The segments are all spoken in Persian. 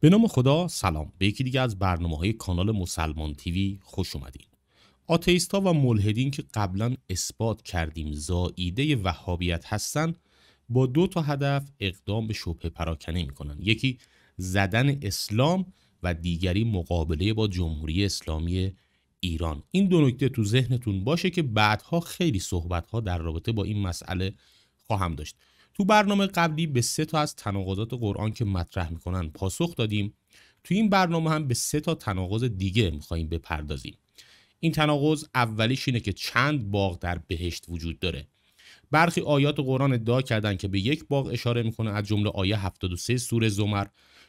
به نام خدا سلام به یکی دیگه از برنامه های کانال مسلمان تیوی خوش اومدین آتیست ها و ملحدین که قبلا اثبات کردیم زاییده وهابیت هستن با دو تا هدف اقدام به شبه پراکنی میکنن یکی زدن اسلام و دیگری مقابله با جمهوری اسلامی ایران این دو نکته تو ذهنتون باشه که بعدها خیلی صحبت ها در رابطه با این مسئله خواهم داشت تو برنامه قبلی به سه تا از تناقضات قرآن که مطرح میکنن پاسخ دادیم تو این برنامه هم به سه تا تناقض دیگه میخوایم بپردازیم این تناقض اولیش اینه که چند باغ در بهشت وجود داره برخی آیات قرآن ادعا کردن که به یک باغ اشاره میکنه از جمله آیه 73 سوره زمر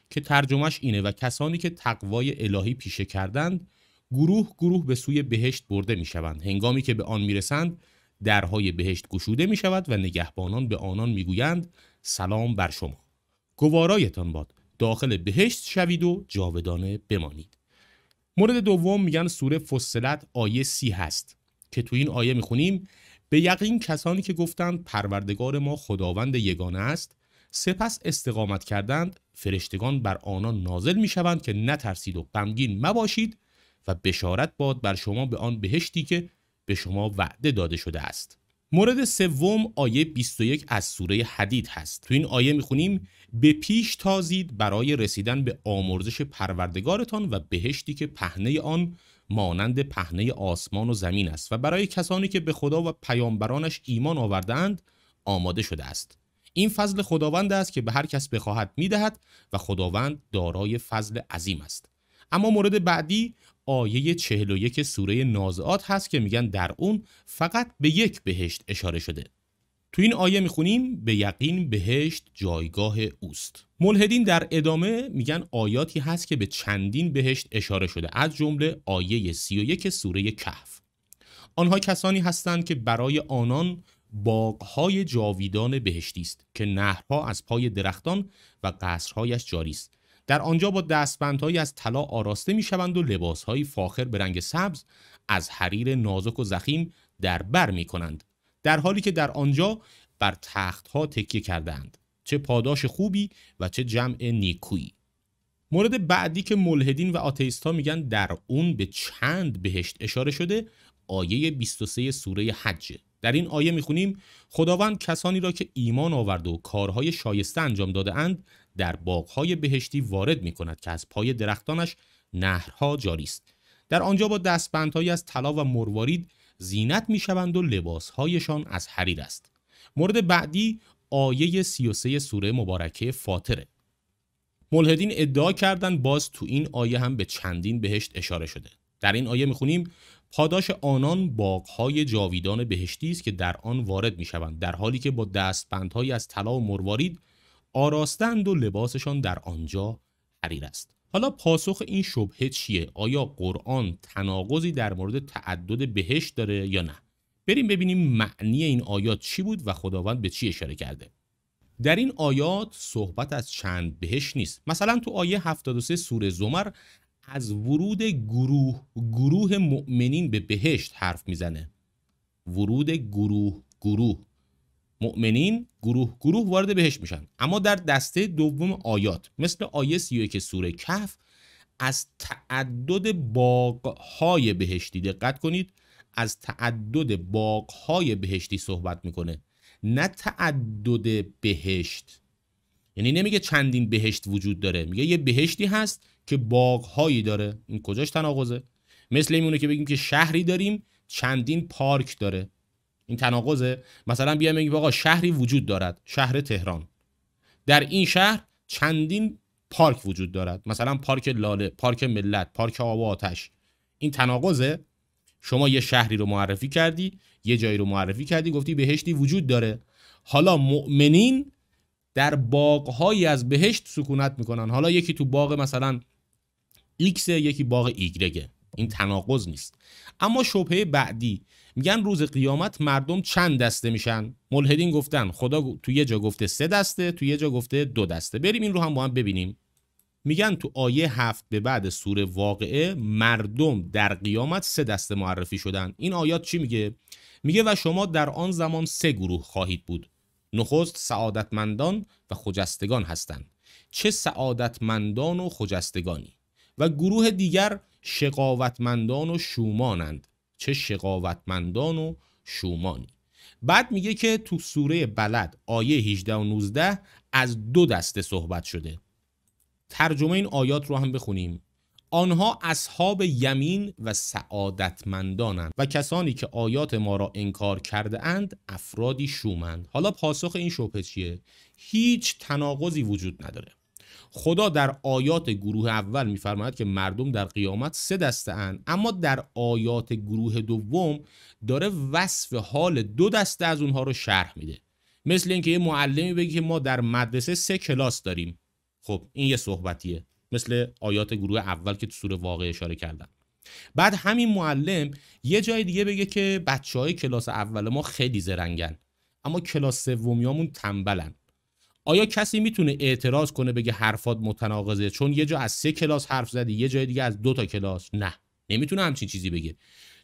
که ترجمهش اینه و کسانی که تقوای الهی پیشه کردند گروه گروه به سوی بهشت برده میشوند هنگامی که به آن میرسند درهای بهشت گشوده می شود و نگهبانان به آنان میگویند سلام بر شما گوارایتان باد داخل بهشت شوید و جاودانه بمانید مورد دوم میگن سوره فصلت آیه سی هست که تو این آیه میخونیم به یقین کسانی که گفتند پروردگار ما خداوند یگانه است سپس استقامت کردند فرشتگان بر آنان نازل میشوند که نترسید و غمگین مباشید و بشارت باد بر شما به آن بهشتی که به شما وعده داده شده است مورد سوم آیه 21 از سوره حدید هست تو این آیه میخونیم به پیش تازید برای رسیدن به آمرزش پروردگارتان و بهشتی که پهنه آن مانند پهنه آسمان و زمین است و برای کسانی که به خدا و پیامبرانش ایمان آوردند آماده شده است این فضل خداوند است که به هر کس بخواهد میدهد و خداوند دارای فضل عظیم است اما مورد بعدی آیه 41 سوره نازعات هست که میگن در اون فقط به یک بهشت اشاره شده تو این آیه میخونیم به یقین بهشت جایگاه اوست ملحدین در ادامه میگن آیاتی هست که به چندین بهشت اشاره شده از جمله آیه 31 سوره کهف آنها کسانی هستند که برای آنان باغهای جاویدان بهشتی است که نهرها از پای درختان و قصرهایش جاری است در آنجا با دستبندهایی از طلا آراسته شوند و لباسهایی فاخر به رنگ سبز از حریر نازک و زخیم در بر می کنند. در حالی که در آنجا بر تختها تکیه کردند. چه پاداش خوبی و چه جمع نیکویی. مورد بعدی که ملحدین و آتئیستها میگن در اون به چند بهشت اشاره شده آیه 23 سوره حج در این آیه میخونیم خداوند کسانی را که ایمان آورد و کارهای شایسته انجام داده اند در باغهای بهشتی وارد می کند که از پای درختانش نهرها جاری است در آنجا با دستبندهایی از طلا و مروارید زینت می‌شوند و لباسهایشان از حریر است مورد بعدی آیه 33 سوره مبارکه فاطره ملحدین ادعا کردند باز تو این آیه هم به چندین بهشت اشاره شده در این آیه میخونیم پاداش آنان باغهای جاویدان بهشتی است که در آن وارد میشوند در حالی که با دستبندهایی از طلا و مروارید آراستند و لباسشان در آنجا حریر است حالا پاسخ این شبهه چیه آیا قرآن تناقضی در مورد تعدد بهشت داره یا نه بریم ببینیم معنی این آیات چی بود و خداوند به چی اشاره کرده در این آیات صحبت از چند بهشت نیست مثلا تو آیه 73 سوره زمر از ورود گروه گروه مؤمنین به بهشت حرف میزنه ورود گروه گروه مؤمنین گروه گروه وارد بهش میشن اما در دسته دوم آیات مثل آیه 31 سوره کف از تعدد باغهای بهشتی دقت کنید از تعدد باغهای بهشتی صحبت میکنه نه تعدد بهشت یعنی نمیگه چندین بهشت وجود داره میگه یه بهشتی هست که باغهایی داره این کجاش تناقضه مثل اینونه که بگیم که شهری داریم چندین پارک داره این تناقضه مثلا بیایم بگیم آقا شهری وجود دارد شهر تهران در این شهر چندین پارک وجود دارد مثلا پارک لاله پارک ملت پارک آب و آتش این تناقضه شما یه شهری رو معرفی کردی یه جایی رو معرفی کردی گفتی بهشتی وجود داره حالا مؤمنین در باغهایی از بهشت سکونت میکنن حالا یکی تو باغ مثلا ایکس یکی باغ ایگرگه این تناقض نیست اما شبهه بعدی میگن روز قیامت مردم چند دسته میشن ملحدین گفتن خدا تو یه جا گفته سه دسته تو یه جا گفته دو دسته بریم این رو هم با هم ببینیم میگن تو آیه هفت به بعد سوره واقعه مردم در قیامت سه دسته معرفی شدن این آیات چی میگه میگه و شما در آن زمان سه گروه خواهید بود نخست سعادتمندان و خجستگان هستند چه سعادتمندان و خجستگانی و گروه دیگر شقاوتمندان و شومانند چه شقاوتمندان و شومانی بعد میگه که تو سوره بلد آیه 18 و 19 از دو دسته صحبت شده ترجمه این آیات رو هم بخونیم آنها اصحاب یمین و سعادتمندانند و کسانی که آیات ما را انکار کرده اند افرادی شومند حالا پاسخ این شبهه چیه هیچ تناقضی وجود نداره خدا در آیات گروه اول میفرماید که مردم در قیامت سه دسته اند اما در آیات گروه دوم داره وصف حال دو دسته از اونها رو شرح میده مثل اینکه یه معلمی بگه که ما در مدرسه سه کلاس داریم خب این یه صحبتیه مثل آیات گروه اول که تو سوره واقع اشاره کردن بعد همین معلم یه جای دیگه بگه که بچه های کلاس اول ما خیلی زرنگن اما کلاس سومیامون تنبلن آیا کسی میتونه اعتراض کنه بگه حرفات متناقضه چون یه جا از سه کلاس حرف زدی یه جای دیگه از دو تا کلاس نه نمیتونه همچین چیزی بگه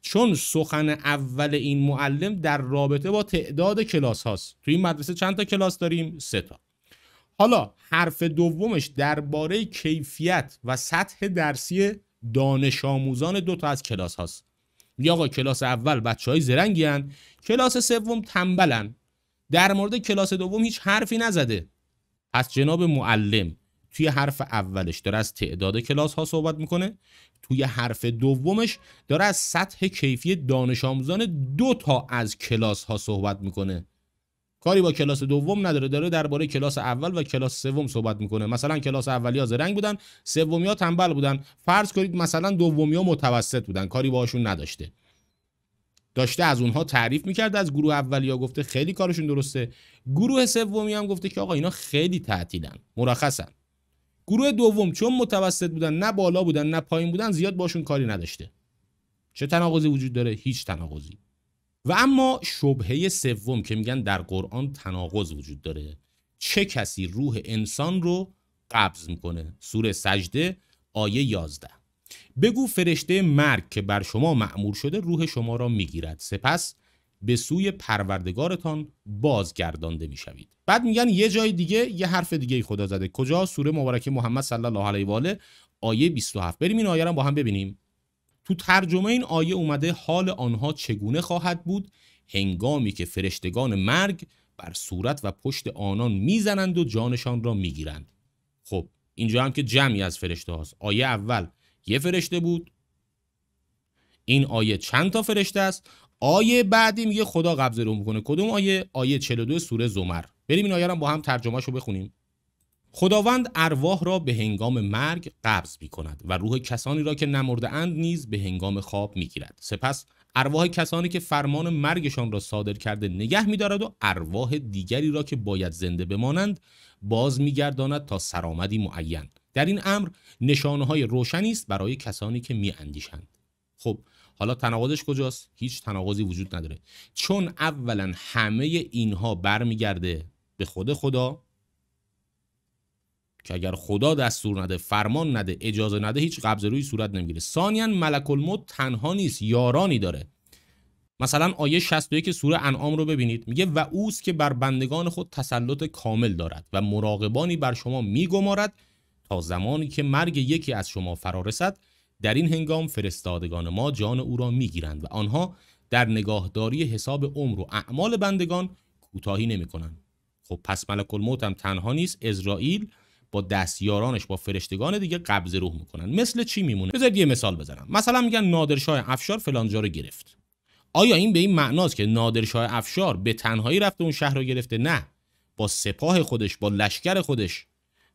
چون سخن اول این معلم در رابطه با تعداد کلاس هاست توی این مدرسه چند تا کلاس داریم سه تا حالا حرف دومش درباره کیفیت و سطح درسی دانش آموزان دو تا از کلاس هاست یا آقا کلاس اول بچه های زرنگی هن. کلاس سوم تنبلن در مورد کلاس دوم هیچ حرفی نزده پس جناب معلم توی حرف اولش داره از تعداد کلاس ها صحبت میکنه توی حرف دومش داره از سطح کیفی دانش آموزان دو تا از کلاس ها صحبت میکنه کاری با کلاس دوم نداره داره درباره کلاس اول و کلاس سوم صحبت میکنه مثلا کلاس اولی ها زرنگ بودن ها تنبل بودن فرض کنید مثلا ها متوسط بودن کاری باشون نداشته داشته از اونها تعریف میکرده از گروه اولیا گفته خیلی کارشون درسته گروه سومی هم گفته که آقا اینا خیلی تعطیلن مرخصن گروه دوم چون متوسط بودن نه بالا بودن نه پایین بودن زیاد باشون کاری نداشته چه تناقضی وجود داره هیچ تناقضی و اما شبهه سوم که میگن در قرآن تناقض وجود داره چه کسی روح انسان رو قبض میکنه سوره سجده آیه 11 بگو فرشته مرگ که بر شما معمور شده روح شما را میگیرد سپس به سوی پروردگارتان بازگردانده میشوید بعد میگن یه جای دیگه یه حرف دیگه خدا زده کجا سوره مبارکه محمد صلی الله علیه و آله آیه 27 بریم این آیه را با هم ببینیم تو ترجمه این آیه اومده حال آنها چگونه خواهد بود هنگامی که فرشتگان مرگ بر صورت و پشت آنان میزنند و جانشان را میگیرند خب اینجا هم که جمعی از فرشته هاست آیه اول یه فرشته بود این آیه چند تا فرشته است آیه بعدی میگه خدا قبض رو میکنه کدوم آیه آیه 42 سوره زمر بریم این آیه رو با هم ترجمهشو بخونیم خداوند ارواح را به هنگام مرگ قبض می کند و روح کسانی را که نمرده اند نیز به هنگام خواب می سپس ارواح کسانی که فرمان مرگشان را صادر کرده نگه میدارد و ارواح دیگری را که باید زنده بمانند باز میگرداند تا سرآمدی معین در این امر نشانه های روشنی است برای کسانی که می اندیشند خب حالا تناقضش کجاست هیچ تناقضی وجود نداره چون اولا همه اینها برمیگرده به خود خدا که اگر خدا دستور نده فرمان نده اجازه نده هیچ قبض روی صورت نمیگیره ثانیا ملک الموت تنها نیست یارانی داره مثلا آیه 61 سوره انعام رو ببینید میگه و اوست که بر بندگان خود تسلط کامل دارد و مراقبانی بر شما میگمارد تا زمانی که مرگ یکی از شما فرارسد در این هنگام فرستادگان ما جان او را میگیرند و آنها در نگاهداری حساب عمر و اعمال بندگان کوتاهی کنند خب پس ملک الموت هم تنها نیست اسرائیل با دستیارانش با فرشتگان دیگه قبض روح میکنن مثل چی میمونه بذارید یه مثال بزنم مثلا میگن نادرشاه افشار فلانجا رو گرفت آیا این به این معناست که نادرشاه افشار به تنهایی رفته اون شهر رو گرفته نه با سپاه خودش با لشکر خودش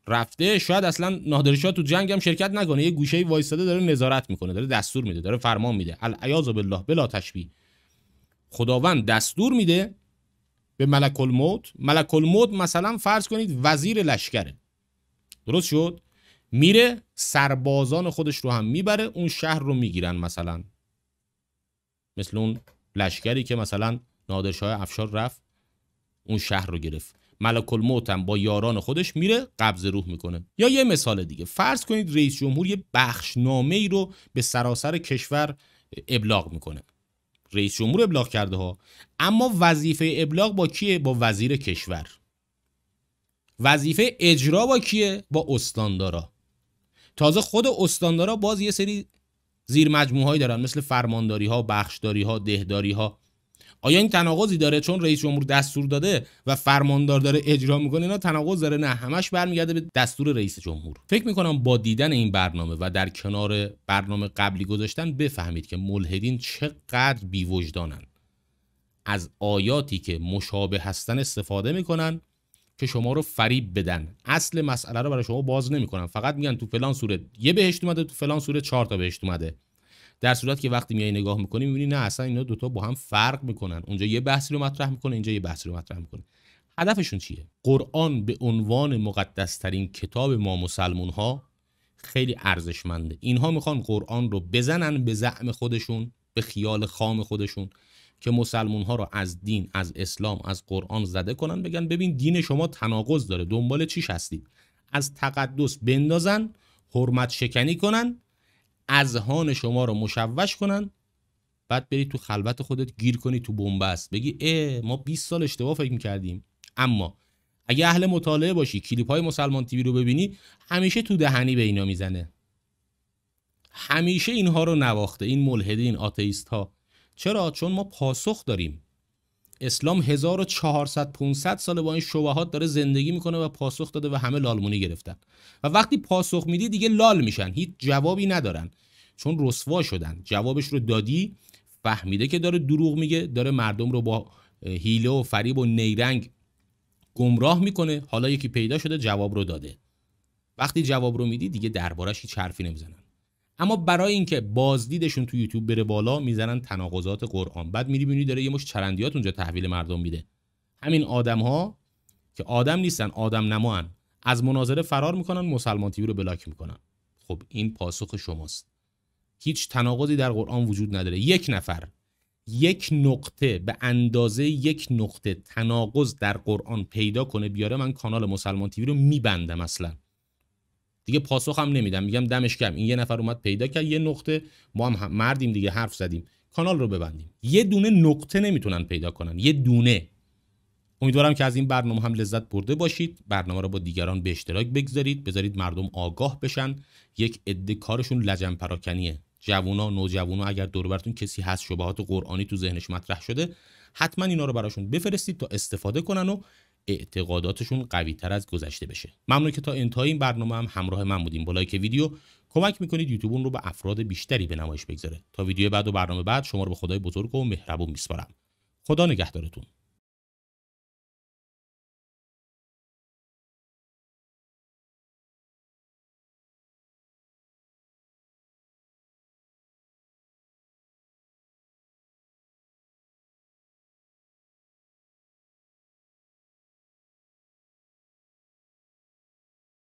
رفته شاید اصلا نادری تو جنگ هم شرکت نکنه یه گوشه وایساده داره نظارت میکنه داره دستور میده داره فرمان میده العیاذ بالله بلا تشبیه خداوند دستور میده به ملک الموت ملک الموت مثلا فرض کنید وزیر لشکره درست شد میره سربازان خودش رو هم میبره اون شهر رو میگیرن مثلا مثل اون لشکری که مثلا نادرشاه افشار رفت اون شهر رو گرفت ملک الموت هم با یاران خودش میره قبض روح میکنه یا یه مثال دیگه فرض کنید رئیس جمهور یه بخشنامه ای رو به سراسر کشور ابلاغ میکنه رئیس جمهور ابلاغ کرده ها اما وظیفه ابلاغ با کیه با وزیر کشور وظیفه اجرا با کیه با استاندارا تازه خود استاندارا باز یه سری زیر مجموعهایی دارن مثل فرمانداری ها بخشداری ها دهداری ها آیا این تناقضی داره چون رئیس جمهور دستور داده و فرماندار داره اجرا میکنه اینا تناقض داره نه همش برمیگرده به دستور رئیس جمهور فکر میکنم با دیدن این برنامه و در کنار برنامه قبلی گذاشتن بفهمید که ملحدین چقدر بیوجدانن از آیاتی که مشابه هستن استفاده میکنن که شما رو فریب بدن اصل مسئله رو برای شما باز نمیکنن فقط میگن تو فلان سوره یه بهشت اومده تو فلان سوره چهار تا بهشت اومده در صورت که وقتی میای نگاه میکنی میبینی نه اصلا اینا دوتا با هم فرق میکنن اونجا یه بحثی رو مطرح میکنه اینجا یه بحثی رو مطرح میکنه هدفشون چیه قرآن به عنوان مقدس ترین کتاب ما مسلمون ها خیلی ارزشمنده اینها میخوان قرآن رو بزنن به زعم خودشون به خیال خام خودشون که مسلمون ها رو از دین از اسلام از قرآن زده کنن بگن ببین دین شما تناقض داره دنبال چی هستید از تقدس بندازن حرمت شکنی کنن اذهان شما رو مشوش کنن بعد بری تو خلوت خودت گیر کنی تو بنبست بگی اه ما 20 سال اشتباه فکر کردیم. اما اگه اهل مطالعه باشی کلیپ های مسلمان تیوی رو ببینی همیشه تو دهنی به اینا میزنه همیشه اینها رو نواخته این ملحدین، این آتئیست ها چرا چون ما پاسخ داریم اسلام 1400 500 ساله با این شبهات داره زندگی میکنه و پاسخ داده و همه لالمونی گرفتن و وقتی پاسخ میدی دیگه لال میشن هیچ جوابی ندارن چون رسوا شدن جوابش رو دادی فهمیده که داره دروغ میگه داره مردم رو با هیله و فریب و نیرنگ گمراه میکنه حالا یکی پیدا شده جواب رو داده وقتی جواب رو میدی دیگه دربارش هیچ حرفی نمیزنن اما برای اینکه بازدیدشون تو یوتیوب بره بالا میزنن تناقضات قرآن بعد میری بینی داره یه مش چرندیات اونجا تحویل مردم میده همین آدم ها که آدم نیستن آدم نماان از مناظره فرار میکنن مسلمان تیوی رو بلاک میکنن خب این پاسخ شماست هیچ تناقضی در قرآن وجود نداره یک نفر یک نقطه به اندازه یک نقطه تناقض در قرآن پیدا کنه بیاره من کانال مسلمان تیوی رو میبندم اصلا دیگه هم نمیدم میگم دمش کم این یه نفر اومد پیدا کرد یه نقطه ما هم, مردیم دیگه حرف زدیم کانال رو ببندیم یه دونه نقطه نمیتونن پیدا کنن یه دونه امیدوارم که از این برنامه هم لذت برده باشید برنامه رو با دیگران به اشتراک بگذارید بذارید مردم آگاه بشن یک عده کارشون لجن پراکنیه جوونا نوجوونا اگر دور کسی هست شبهات قرآنی تو ذهنش مطرح شده حتما اینا رو براشون بفرستید تا استفاده کنن و اعتقاداتشون قوی تر از گذشته بشه ممنون که تا انتهای این برنامه هم همراه من بودیم با لایک ویدیو کمک میکنید یوتیوبون رو به افراد بیشتری به نمایش بگذاره تا ویدیو بعد و برنامه بعد شما رو به خدای بزرگ و مهربون میسپارم خدا نگهدارتون